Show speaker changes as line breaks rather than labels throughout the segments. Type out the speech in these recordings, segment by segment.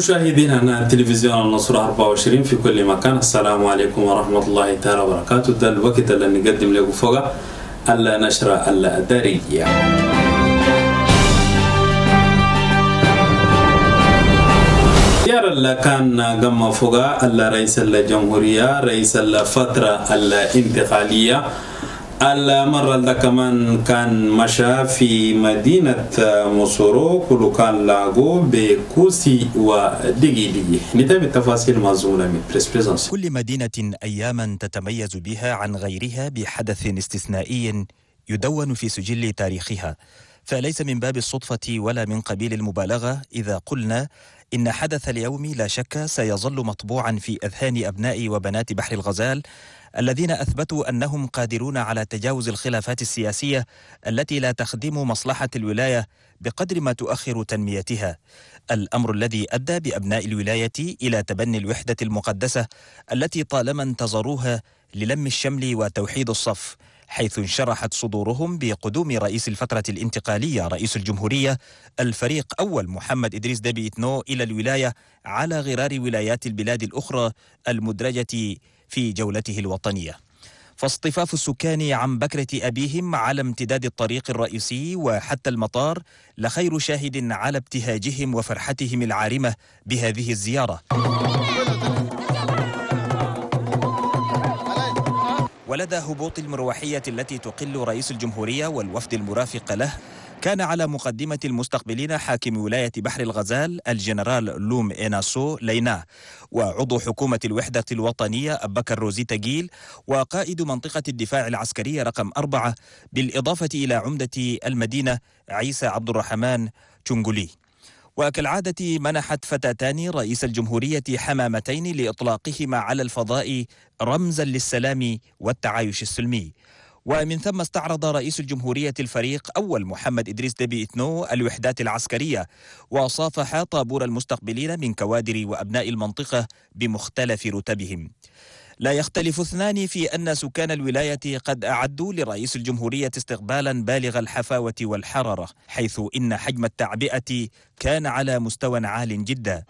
مشاهدينا تلفزيون النصر 24 في كل مكان السلام عليكم ورحمة الله تعالى وبركاته ده الوقت اللي نقدم لكم فوق النشرة الأدارية يار كان قم فوق رئيس الجمهورية رئيس الفترة الانتقالية المرة اللي كمان كان مشى في مدينة مصورو كل كان لاغو بكوسي وديجيلي نتابع التفاصيل مازونا من بريس بريزنس
كل مدينة أياما تتميز بها عن غيرها بحدث استثنائي يدون في سجل تاريخها فليس من باب الصدفة ولا من قبيل المبالغة إذا قلنا إن حدث اليوم لا شك سيظل مطبوعا في أذهان أبناء وبنات بحر الغزال الذين أثبتوا أنهم قادرون على تجاوز الخلافات السياسية التي لا تخدم مصلحة الولاية بقدر ما تؤخر تنميتها الأمر الذي أدى بأبناء الولاية إلى تبني الوحدة المقدسة التي طالما انتظروها للم الشمل وتوحيد الصف حيث انشرحت صدورهم بقدوم رئيس الفترة الانتقالية رئيس الجمهورية الفريق أول محمد إدريس دبي إتنو إلى الولاية على غرار ولايات البلاد الأخرى المدرجة في جولته الوطنية فاصطفاف السكان عن بكرة أبيهم على امتداد الطريق الرئيسي وحتى المطار لخير شاهد على ابتهاجهم وفرحتهم العارمة بهذه الزيارة ولدى هبوط المروحية التي تقل رئيس الجمهورية والوفد المرافق له كان على مقدمة المستقبلين حاكم ولاية بحر الغزال الجنرال لوم إيناسو لينا وعضو حكومة الوحدة الوطنية أبكر روزي تجيل وقائد منطقة الدفاع العسكرية رقم أربعة بالإضافة إلى عمدة المدينة عيسى عبد الرحمن تشونغولي وكالعادة منحت فتاتان رئيس الجمهورية حمامتين لإطلاقهما على الفضاء رمزا للسلام والتعايش السلمي ومن ثم استعرض رئيس الجمهورية الفريق أول محمد إدريس دبي إثنو الوحدات العسكرية وصافح طابور المستقبلين من كوادر وأبناء المنطقة بمختلف رتبهم لا يختلف اثنان في أن سكان الولاية قد أعدوا لرئيس الجمهورية استقبالا بالغ الحفاوة والحرارة حيث إن حجم التعبئة كان على مستوى عال جدا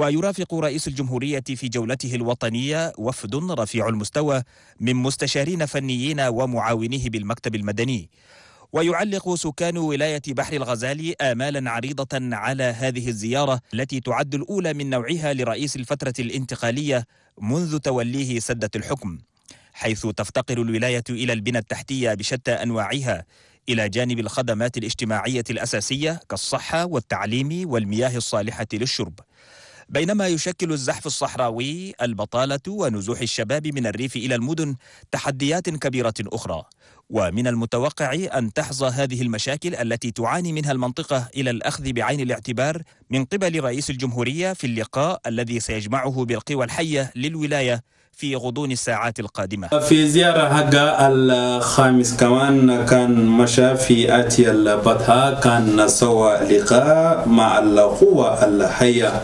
ويرافق رئيس الجمهورية في جولته الوطنية وفد رفيع المستوى من مستشارين فنيين ومعاونيه بالمكتب المدني ويعلق سكان ولاية بحر الغزال آمالا عريضة على هذه الزيارة التي تعد الأولى من نوعها لرئيس الفترة الانتقالية منذ توليه سدة الحكم حيث تفتقر الولاية إلى البنى التحتية بشتى أنواعها إلى جانب الخدمات الاجتماعية الأساسية كالصحة والتعليم والمياه الصالحة للشرب بينما يشكل الزحف الصحراوي البطالة ونزوح الشباب من الريف إلى المدن تحديات كبيرة أخرى ومن المتوقع أن تحظى هذه المشاكل التي تعاني منها المنطقة إلى الأخذ بعين الاعتبار من قبل رئيس الجمهورية في اللقاء الذي سيجمعه بالقوى الحية للولاية في غضون الساعات القادمة
في زيارة حقة الخامس كمان كان مشى في أتي البطحة كان سوى لقاء مع القوى الحية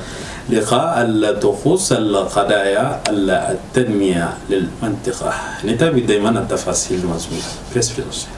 لقاء الطقوس القضايا التنمية للمنطقة نتابع دائما التفاصيل المزمومة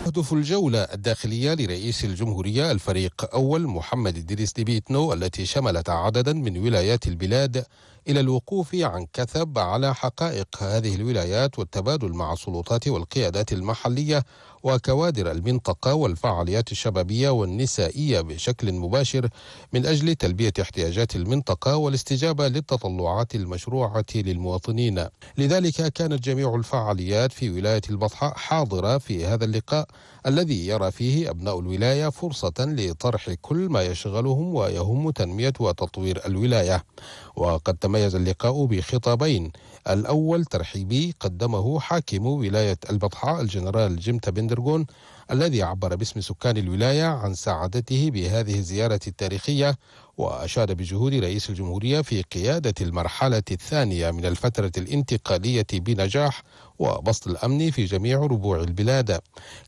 هدف الجولة الداخلية لرئيس الجمهورية الفريق أول محمد الدريس ديبيتنو التي شملت عددا من ولايات البلاد إلى الوقوف عن كثب على حقائق هذه الولايات والتبادل مع السلطات والقيادات المحلية وكوادر المنطقة والفعاليات الشبابية والنسائية بشكل مباشر من أجل تلبية احتياجات المنطقة والاستجابة للتطلعات المشروعة للمواطنين لذلك كانت جميع الفعاليات في ولاية البطحاء حاضرة في هذا اللقاء الذي يرى فيه أبناء الولاية فرصة لطرح كل ما يشغلهم ويهم تنمية وتطوير الولاية وقد تميز اللقاء بخطابين الأول ترحيبي قدمه حاكم ولاية البطحاء الجنرال جيم تابندرغون الذي عبر باسم سكان الولاية عن سعادته بهذه الزيارة التاريخية وأشاد بجهود رئيس الجمهورية في قيادة المرحلة الثانية من الفترة الانتقالية بنجاح وبسط الأمن في جميع ربوع البلاد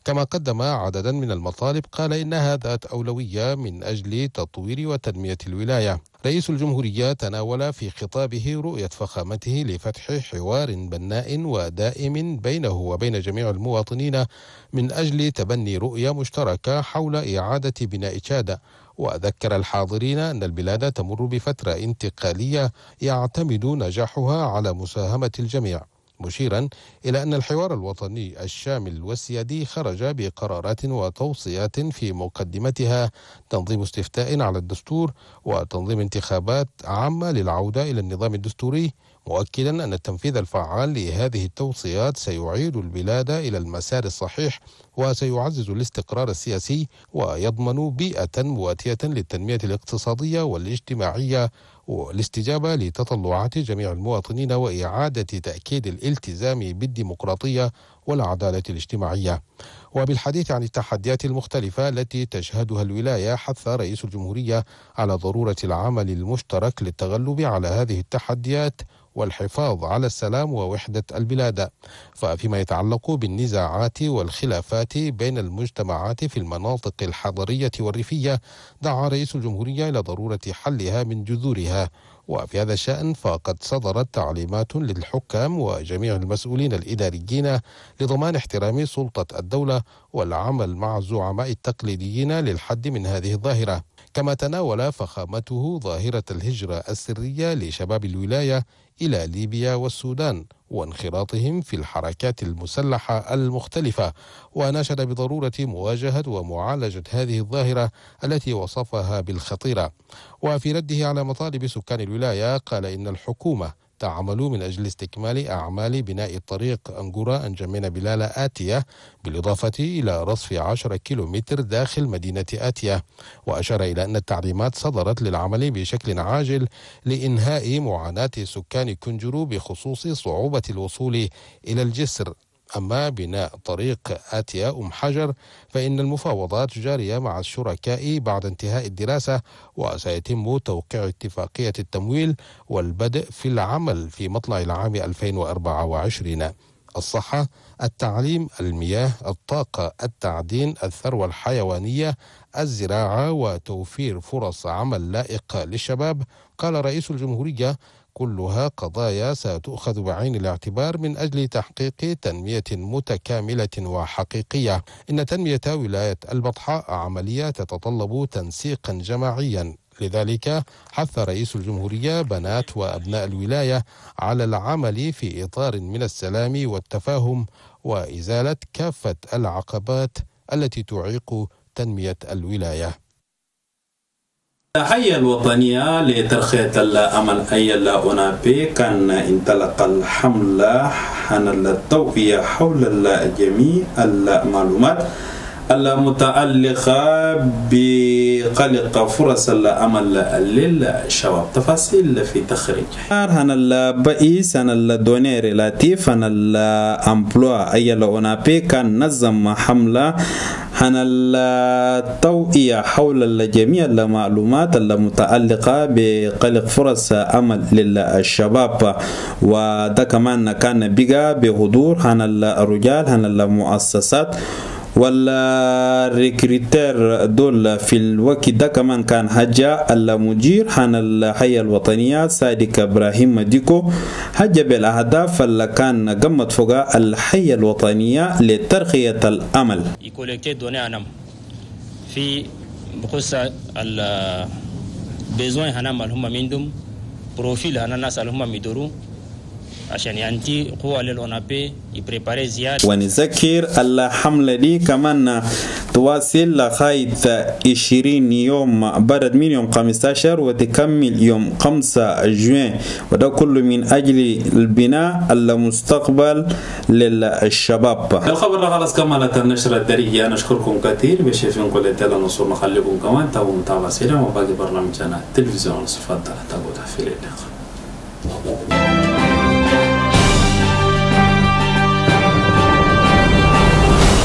كما قدم عددا من المطالب قال إنها ذات أولوية من أجل تطوير وتنمية الولاية رئيس الجمهورية تناول في خطابه رؤية فخامته لفتح حوار بناء ودائم بينه وبين جميع المواطنين من أجل تبادل تبني رؤية مشتركة حول إعادة بناء تشاد وذكر الحاضرين أن البلاد تمر بفترة انتقالية يعتمد نجاحها على مساهمة الجميع مشيرا إلى أن الحوار الوطني الشامل والسيادي خرج بقرارات وتوصيات في مقدمتها تنظيم استفتاء على الدستور وتنظيم انتخابات عامة للعودة إلى النظام الدستوري مؤكدا أن التنفيذ الفعال لهذه التوصيات سيعيد البلاد إلى المسار الصحيح وسيعزز الاستقرار السياسي ويضمن بيئة مواتية للتنمية الاقتصادية والاجتماعية والاستجابة لتطلعات جميع المواطنين وإعادة تأكيد الالتزام بالديمقراطية والعدالة الاجتماعية وبالحديث عن التحديات المختلفة التي تشهدها الولاية حث رئيس الجمهورية على ضرورة العمل المشترك للتغلب على هذه التحديات والحفاظ على السلام ووحدة البلاد ففيما يتعلق بالنزاعات والخلافات بين المجتمعات في المناطق الحضرية والريفية دعا رئيس الجمهورية إلى ضرورة حلها من جذورها وفي هذا الشأن فقد صدرت تعليمات للحكام وجميع المسؤولين الإداريين لضمان احترام سلطة الدولة والعمل مع الزعماء التقليديين للحد من هذه الظاهرة كما تناول فخامته ظاهرة الهجرة السرية لشباب الولاية إلى ليبيا والسودان وانخراطهم في الحركات المسلحة المختلفة وناشد بضرورة مواجهة ومعالجة هذه الظاهرة التي وصفها بالخطيرة وفي رده على مطالب سكان الولاية قال إن الحكومة تعمل من أجل استكمال أعمال بناء الطريق أنجورا أنجمين بلالة آتية بالإضافة إلى رصف 10 كيلومتر داخل مدينة آتية وأشار إلى أن التعليمات صدرت للعمل بشكل عاجل لإنهاء معاناة سكان كنجرو بخصوص صعوبة الوصول إلى الجسر أما بناء طريق آتيا أم حجر فإن المفاوضات جارية مع الشركاء بعد انتهاء الدراسة وسيتم توقيع اتفاقية التمويل والبدء في العمل في مطلع العام 2024 الصحة، التعليم، المياه، الطاقة، التعدين، الثروة الحيوانية، الزراعة وتوفير فرص عمل لائقة للشباب قال رئيس الجمهورية كلها قضايا ستؤخذ بعين الاعتبار من أجل تحقيق تنمية متكاملة وحقيقية إن تنمية ولاية البطحاء عملية تتطلب تنسيقا جماعيا لذلك حث رئيس الجمهورية بنات وأبناء الولاية على العمل في إطار من السلام والتفاهم وإزالة كافة العقبات التي تعيق تنمية الولاية
الحية الوطنية لترخية الأمل أي لا أنابي كان انطلق الحملة عن التوعية حول الجميع المعلومات المتعلقة بقلق فرص الأمل للشباب تفاصيل في تخريج هنا البئيس هنا الدوني ريلاتيف هنا الأمبلوا أي الاونابي كان نظم حملة هنا التوقيع حول جميع المعلومات المتعلقة بقلق فرص أمل للشباب وده كمان كان بقى بحضور هنا الرجال هنا المؤسسات ولا ريكريتير دول في الوقت ده كمان كان حجة المدير حان الحية الوطنية صادق إبراهيم مديكو حجة بالأهداف اللي كان قمت فوق الحية الوطنية لترقية الأمل
دوني في بخصوص البيزوين هنعمل هم مندم بروفيل هنا الناس اللي هم ميدورو عشان يعني قوة للأونابي يبريباري زيادة ونذكر
الحملة دي كمان تواصل لغاية 20 يوم بعد من يوم 15 وتكمل يوم 5 جوان وده كله من أجل البناء المستقبل للشباب الخبر خلاص كملت النشرة الدارية يعني نشكركم كثير بشيفين كل التالي نصور نخليكم كمان تابعوا متابعة سيرة وباقي برنامجنا التلفزيون صفات تحت في you.